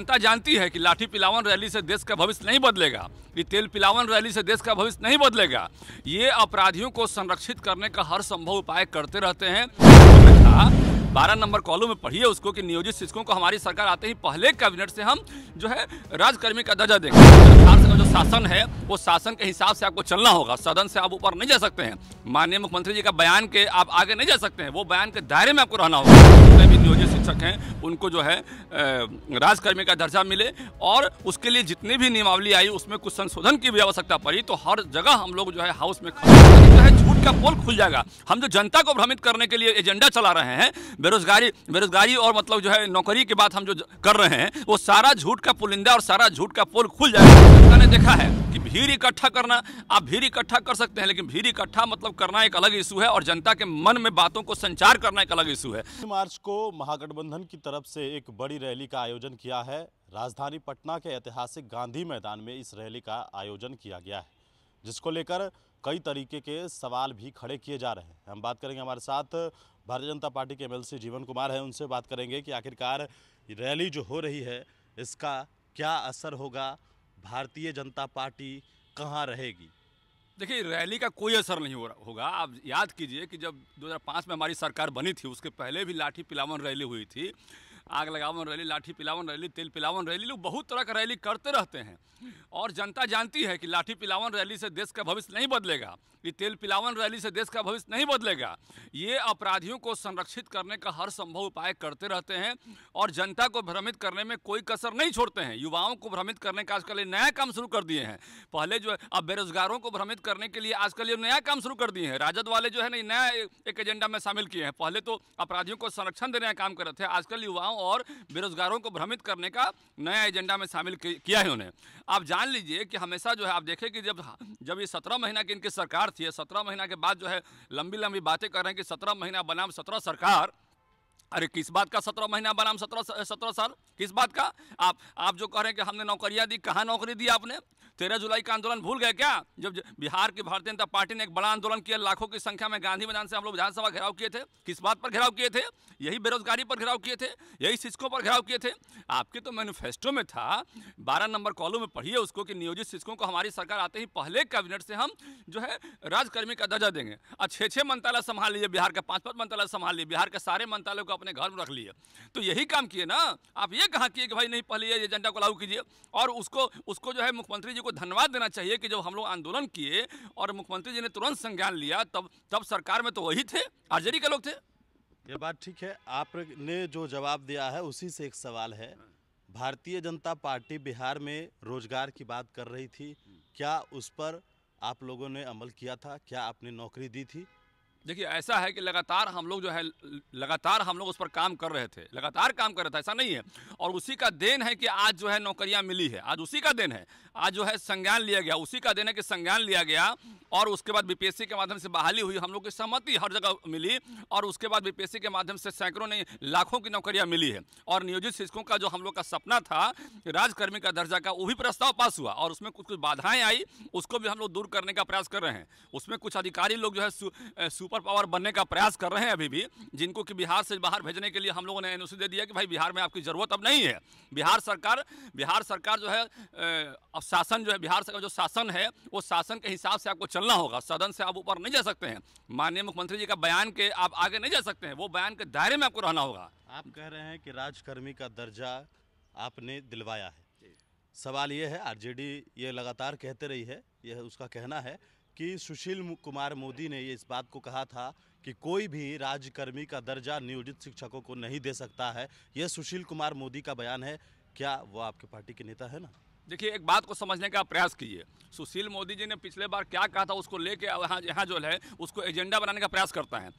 जनता जानती है कि लाठी पिलावन रैली से देश का भविष्य नहीं बदलेगा ये तेल पिलावन रैली से देश का भविष्य नहीं बदलेगा ये अपराधियों को संरक्षित करने का हर संभव उपाय करते रहते हैं बारह नंबर कॉलो में पढ़िए उसको कि नियोजित शिक्षकों को हमारी सरकार आते ही पहले कैबिनेट से हम जो है राजकर्मी का दर्जा देंगे सरकार का जो शासन है वो शासन के हिसाब से आपको चलना होगा सदन से आप ऊपर नहीं जा सकते हैं माननीय मुख्यमंत्री जी का बयान के आप आगे नहीं जा सकते हैं वो बयान के दायरे में आपको रहना होगा तो नियोजित शिक्षक हैं उनको जो है राजकर्मी का दर्जा मिले और उसके लिए जितनी भी नियमावली आई उसमें कुछ संशोधन की भी आवश्यकता पड़ी तो हर जगह हम लोग जो है हाउस में जो है झूठ का पोल खुल जाएगा हम जो जनता को भ्रमित करने के लिए एजेंडा चला रहे हैं बेरोजगारी बेरोजगारी और मतलब जो है नौकरी की बात हम जो कर रहे हैं वो सारा झूठ का पुलिंदा और सारा झूठ का पोल खुल जाएगा ने देखा है भीड़ इकट्ठा करना आप भीड़ इकट्ठा कर सकते हैं लेकिन भीड़ इकट्ठा मतलब करना एक अलग इशू है और जनता के मन में बातों को संचार करना एक अलग इशू है मार्च को महागठबंधन की तरफ से एक बड़ी रैली का आयोजन किया है राजधानी पटना के ऐतिहासिक गांधी मैदान में इस रैली का आयोजन किया गया है जिसको लेकर कई तरीके के सवाल भी खड़े किए जा रहे हैं हम बात करेंगे हमारे साथ भारतीय जनता पार्टी के एमएलसी जीवन कुमार हैं उनसे बात करेंगे कि आखिरकार रैली जो हो रही है इसका क्या असर होगा भारतीय जनता पार्टी कहाँ रहेगी देखिए रैली का कोई असर नहीं हो रहा होगा आप याद कीजिए कि जब 2005 में हमारी सरकार बनी थी उसके पहले भी लाठी पिलावन रैली हुई थी आग लगावन रैली लाठी पिलावन रैली तेल पिलावन रैली लोग बहुत तरह का रैली करते रहते हैं और जनता जानती है कि लाठी पिलावन रैली से देश का भविष्य नहीं बदलेगा ये तेल पिलावन रैली से देश का भविष्य नहीं बदलेगा ये अपराधियों को संरक्षित करने का हर संभव उपाय करते रहते हैं और जनता को भ्रमित करने में कोई कसर नहीं छोड़ते हैं युवाओं को भ्रमित करने का आजकल नया काम शुरू कर दिए हैं पहले जो अब बेरोजगारों को भ्रमित करने के लिए आजकल ये नया काम शुरू कर दिए हैं राजद वाले जो है ना नया एक एजेंडा में शामिल किए हैं पहले तो अपराधियों को संरक्षण देने का काम कर रहे थे आजकल युवाओं और बेरोजगारों को भ्रमित करने का नया एजेंडा में शामिल किया है उन्हें आप जान लीजिए कि हमेशा जो है आप देखें कि जब जब ये सत्रह महीना की इनकी सरकार थी सत्रह महीना के बाद जो है लंबी लंबी बातें कर रहे हैं कि सत्रह महीना बनाम सत्रह सरकार अरे किस बात का सत्रह महीना बनाम सत्रह सत्रह साल किस बात का आप आप जो कह रहे हैं कि हमने नौकरियां दी कहाँ नौकरी दी आपने तेरह जुलाई का आंदोलन भूल गए क्या जब बिहार की भारतीय जनता पार्टी ने एक बड़ा आंदोलन किया लाखों की संख्या में गांधी मैदान से हम लोग विधानसभा घेराव किए थे किस बात पर घेराव किए थे यही बेरोजगारी पर घेराव किए थे यही शिक्षकों पर घेराव किए थे आपके तो मैनिफेस्टो में था बारह नंबर कॉलम में पढ़िए उसको कि नियोजित शिक्षकों को हमारी सरकार आते ही पहले कैबिनेट से हम जो है राजकर्मी का दर्जा देंगे और छः छः मंत्रालय संभाल लिए बिहार का पाँच पाँच मंत्रालय संभाल लिए बिहार के सारे मंत्रालय को अपने घर में रख लिए तो यही काम किए ना आप ये कहा किए कि भाई नहीं पहले ये एजेंडा को लागू कीजिए और उसको उसको जो है मुख्यमंत्री जी को को धन्यवाद देना चाहिए कि जब हम लोग आंदोलन किए और मुख्यमंत्री जी ने तुरंत संज्ञान लिया तब तब सरकार में तो वही थे आर्जेडी के लोग थे ये बात ठीक है आपने जो जवाब दिया है उसी से एक सवाल है भारतीय जनता पार्टी बिहार में रोजगार की बात कर रही थी क्या उस पर आप लोगों ने अमल किया था क्या आपने नौकरी दी थी देखिए ऐसा है कि लगातार हम लोग जो है लगातार हम लोग उस पर काम कर रहे थे लगातार काम कर रहे थे ऐसा नहीं है और उसी का देन है कि आज जो है नौकरियां मिली है आज उसी का देन है आज जो है संज्ञान लिया गया उसी का देन है कि संज्ञान लिया गया और उसके बाद बीपीएससी के माध्यम से बहाली हुई हम लोग की सहमति हर जगह मिली और उसके बाद बीपीएससी के माध्यम से सैकड़ों नहीं लाखों की नौकरियाँ मिली है और नियोजित शिक्षकों का जो हम लोग का सपना था राजकर्मी का दर्जा का वो भी प्रस्ताव पास हुआ और उसमें कुछ कुछ बाधाएँ आई उसको भी हम लोग दूर करने का प्रयास कर रहे हैं उसमें कुछ अधिकारी लोग जो है सुपर पावर बनने का प्रयास कर रहे हैं अभी भी जिनको कि बिहार से बाहर भेजने के लिए हम लोगों ने एन दे दिया कि भाई बिहार में आपकी ज़रूरत अब नहीं है बिहार सरकार बिहार सरकार जो है अब शासन जो है बिहार सरकार जो शासन है वो शासन के हिसाब से आपको चलना होगा सदन से आप ऊपर नहीं जा सकते हैं माननीय मुख्यमंत्री जी का बयान के आप आगे नहीं जा सकते हैं वो बयान के दायरे में आपको रहना होगा आप कह रहे हैं कि राजकर्मी का दर्जा आपने दिलवाया है सवाल ये है आरजेडी ये लगातार कहते रही है यह उसका कहना है कि सुशील कुमार मोदी ने ये इस बात को कहा था कि कोई भी राज्यकर्मी का दर्जा नियोजित शिक्षकों को नहीं दे सकता है यह सुशील कुमार मोदी का बयान है क्या वो आपके पार्टी के नेता है ना देखिए एक बात को समझने का प्रयास कीजिए सुशील मोदी जी ने पिछले बार क्या कहा था उसको लेके यहाँ यहाँ जो है उसको एजेंडा बनाने का प्रयास करता है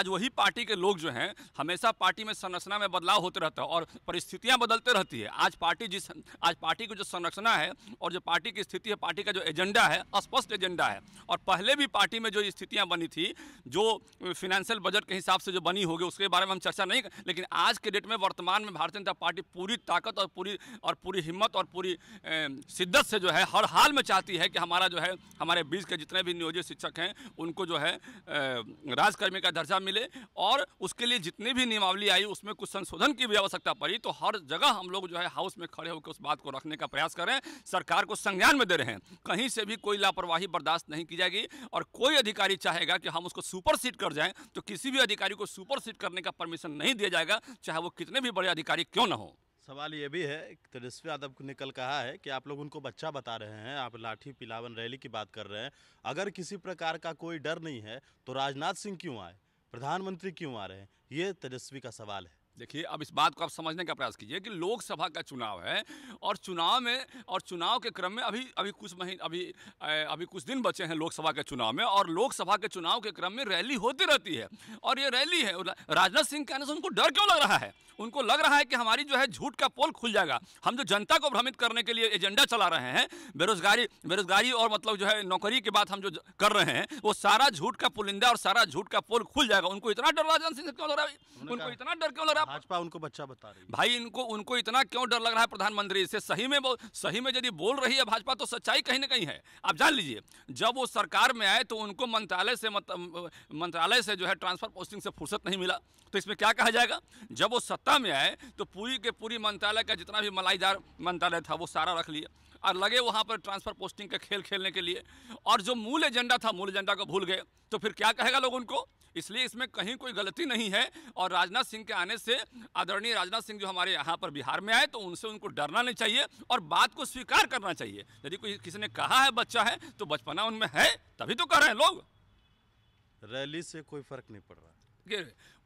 आज वही पार्टी के लोग जो हैं हमेशा पार्टी में संरचना में बदलाव होते रहता है और परिस्थितियाँ बदलते रहती है आज पार्टी जिस आज पार्टी की जो संरचना है और जो पार्टी की स्थिति है पार्टी का जो एजेंडा है स्पष्ट एजेंडा है और पहले भी पार्टी में जो स्थितियाँ बनी थी जो फिनेंशियल बजट के हिसाब से जो बनी होगी उसके बारे में हम चर्चा नहीं लेकिन आज के डेट में वर्तमान में भारतीय जनता पार्टी पूरी ताकत और पूरी और पूरी हिम्मत और पूरी ए, शिद्दत से जो है हर हाल में चाहती है कि हमारा जो है हमारे बीच के जितने भी नियोजित शिक्षक हैं उनको जो है राजकर्मी का दर्जा मिले और उसके लिए जितनी भी नियमावली आई उसमें कुछ संशोधन की भी आवश्यकता पड़ी तो हर जगह हम लोग जो है हाउस में खड़े होकर उस बात को रखने का प्रयास करें सरकार को संज्ञान में दे रहे हैं कहीं से भी कोई लापरवाही बर्दाश्त नहीं की जाएगी और कोई अधिकारी चाहेगा कि हम उसको सुपर सीट कर जाएं तो किसी भी अधिकारी को सुपर सीट करने का परमिशन नहीं दिया जाएगा चाहे वो कितने भी बड़े अधिकारी क्यों ना हो सवाल ये भी है तेजस्वी यादव ने कल कहा है कि आप लोग उनको बच्चा बता रहे हैं आप लाठी पिलावन रैली की बात कर रहे हैं अगर किसी प्रकार का कोई डर नहीं है तो राजनाथ सिंह क्यों आए प्रधानमंत्री क्यों आ रहे हैं ये तेजस्वी का सवाल है देखिए अब इस बात को आप समझने का प्रयास कीजिए कि लोकसभा का चुनाव है और चुनाव में और चुनाव के क्रम में अभी अभी कुछ महीने अभी अभी कुछ दिन बचे हैं लोकसभा के चुनाव में और लोकसभा के चुनाव के क्रम में रैली होती रहती है और ये रैली है राजनाथ सिंह कहने से उनको डर क्यों लग रहा है उनको लग रहा है कि हमारी जो है झूठ का पोल खुल जाएगा हम जो जनता को भ्रमित करने के लिए एजेंडा चला रहे हैं बेरोजगारी बेरोजगारी और मतलब जो है नौकरी की बात हम जो कर रहे हैं वो सारा झूठ का पुलिंदा और सारा झूठ का पोल खुल जाएगा उनको इतना डर राजनाथ सिंह क्यों लग रहा है उनको इतना डर क्यों लग रहा है भाजपा उनको बच्चा बता रही है भाई इनको उनको इतना क्यों डर लग रहा है प्रधानमंत्री से सही में सही में यदि बोल रही है भाजपा तो सच्चाई कहीं ना कहीं है आप जान लीजिए जब वो सरकार में आए तो उनको मंत्रालय से मंत्रालय से जो है ट्रांसफर पोस्टिंग से फुर्सत नहीं मिला तो इसमें क्या कहा जाएगा जब वो सत्ता में आए तो पूरी के पूरी मंत्रालय का जितना भी मलाईदार मंत्रालय था वो सारा रख लिया और लगे वहाँ पर ट्रांसफ़र पोस्टिंग का खेल खेलने के लिए और जो मूल एजेंडा था मूल एजेंडा को भूल गए तो फिर क्या कहेगा लोग उनको इसलिए इसमें कहीं कोई गलती नहीं है और राजनाथ सिंह के आने से आदरणीय राजनाथ सिंह जो हमारे यहाँ पर बिहार में आए तो उनसे उनको डरना नहीं चाहिए और बात को स्वीकार करना चाहिए यदि कोई किसी ने कहा है बच्चा है तो बचपना उनमें है तभी तो कर रहे हैं लोग रैली से कोई फर्क नहीं पड़ रहा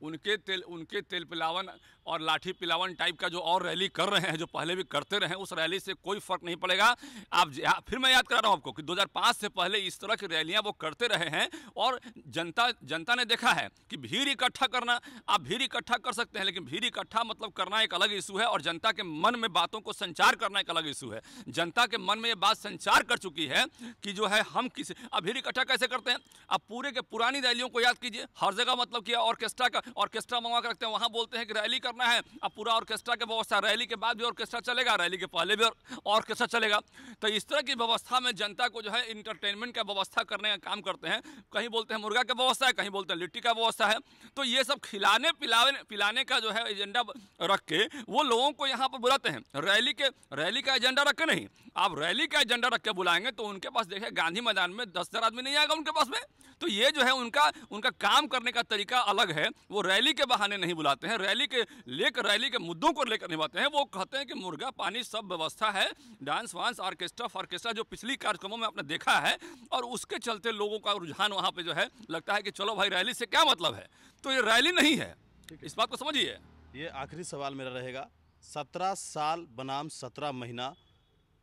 उनके तेल उनके तेल पिलावन और लाठी पिलावन टाइप का जो और रैली कर रहे हैं जो पहले भी करते रहे उस रैली से कोई फर्क नहीं पड़ेगा आप हाँ, फिर मैं याद करा रहा हूँ आपको कि 2005 से पहले इस तरह की रैलियाँ वो करते रहे हैं और जनता जनता ने देखा है कि भीड़ इकट्ठा करना आप भीड़ इकट्ठा कर सकते हैं लेकिन भीड़ इकट्ठा मतलब करना एक अलग इशू है और जनता के मन में बातों को संचार करना एक अलग इशू है जनता के मन में ये बात संचार कर चुकी है कि जो है हम किसी अब भीड़ इकट्ठा कैसे करते हैं आप पूरे के पुरानी रैलियों को याद कीजिए हर जगह मतलब किया ऑर्केस्ट्रा का ऑर्केस्ट्रा मंगवा कर रखते हैं वहाँ बोलते हैं कि रैली करना है अब पूरा ऑर्केस्ट्रा की व्यवस्था रैली के बाद भी ऑर्केस्ट्रा चलेगा रैली के पहले भी ऑर्केस्ट्रा चलेगा तो इस तरह की व्यवस्था में जनता को जो है इंटरटेनमेंट का व्यवस्था करने का काम करते हैं कहीं बोलते हैं मुर्गा का व्यवस्था है कहीं बोलते हैं लिट्टी का व्यवस्था है तो ये सब खिलाने पिलाने पिलाने का जो है एजेंडा रख के वो लोगों को यहाँ पर बुलाते हैं रैली के रैली का एजेंडा रख के नहीं आप रैली का एजेंडा रख के बुलाएंगे तो उनके पास देखिए गांधी मैदान में दस हज़ार आदमी नहीं आएगा उनके पास में तो ये जो है उनका उनका काम करने का तरीका अलग है वो रैली के बहाने नहीं बुलाते हैं रैली के लेकर रैली के मुद्दों को लेकर नहीं बुलाते हैं वो कहते हैं कि मुर्गा पानी सब व्यवस्था है डांस वांस ऑर्केस्ट्रा फॉर्केस्ट्रा जो पिछली कार्यक्रमों में आपने देखा है और उसके चलते लोगों का रुझान वहाँ पर जो है लगता है कि चलो भाई रैली से क्या मतलब है तो ये रैली नहीं है इस बात को समझिए ये आखिरी सवाल मेरा रहेगा सत्रह साल बनाम सत्रह महीना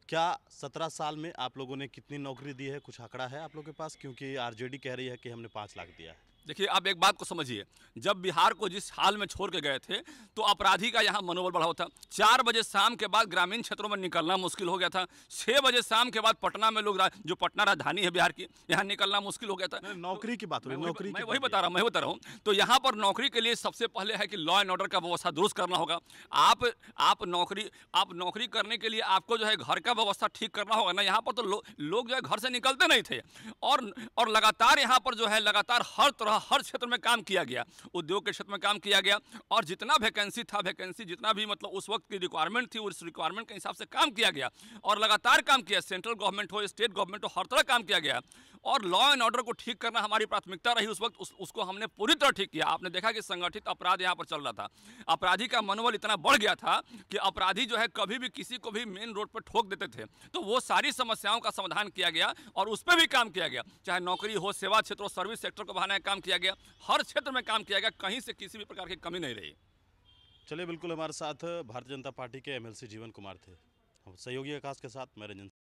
क्या सत्रह साल में आप लोगों ने कितनी नौकरी दी है कुछ आंकड़ा है आप लोगों के पास क्योंकि आरजेडी कह रही है कि हमने पाँच लाख दिया है देखिए आप एक बात को समझिए जब बिहार को जिस हाल में छोड़ के गए थे तो अपराधी का यहाँ मनोबल बढ़ा था चार बजे शाम के बाद ग्रामीण क्षेत्रों में निकलना मुश्किल हो गया था छः बजे शाम के बाद पटना में लोग जो पटना राजधानी है बिहार की यहाँ निकलना मुश्किल हो गया था नौकरी की बात हो नौकरी मैं वही बता रहा हूँ मैं बता रहा हूँ तो यहाँ पर नौकरी के लिए सबसे पहले है कि लॉ एंड ऑर्डर का व्यवस्था दुरुस्त करना होगा आप आप नौकरी आप नौकरी करने के लिए आपको जो है घर का व्यवस्था ठीक करना होगा ना यहाँ पर तो लोग जो है घर से निकलते नहीं थे और और लगातार यहाँ पर जो है लगातार हर तरह हर क्षेत्र में काम किया गया उद्योग के क्षेत्र में काम किया गया और जितना वैकेंसी था वैकेंसी जितना भी मतलब उस वक्त की रिक्वायरमेंट थी उस रिक्वायरमेंट के हिसाब से काम किया गया और लगातार काम किया सेंट्रल गवर्नमेंट हो स्टेट गवर्नमेंट हो हर तरह काम किया गया और लॉ एंड ऑर्डर को ठीक करना हमारी प्राथमिकता रही उस वक्त उस, उसको हमने पूरी तरह ठीक किया आपने देखा कि संगठित अपराध यहाँ पर चल रहा था अपराधी का मनोबल इतना बढ़ गया था कि अपराधी जो है कभी भी किसी को भी मेन रोड पर ठोक देते थे तो वो सारी समस्याओं का समाधान किया गया और उस पर भी काम किया गया चाहे नौकरी हो सेवा क्षेत्र हो सर्विस सेक्टर को बहाने काम किया गया हर क्षेत्र में काम किया गया कहीं से किसी भी प्रकार की कमी नहीं रही चलिए बिल्कुल हमारे साथ भारतीय जनता पार्टी के एमएलसी जीवन कुमार थे सहयोगी आकाश के साथ मैं रंजन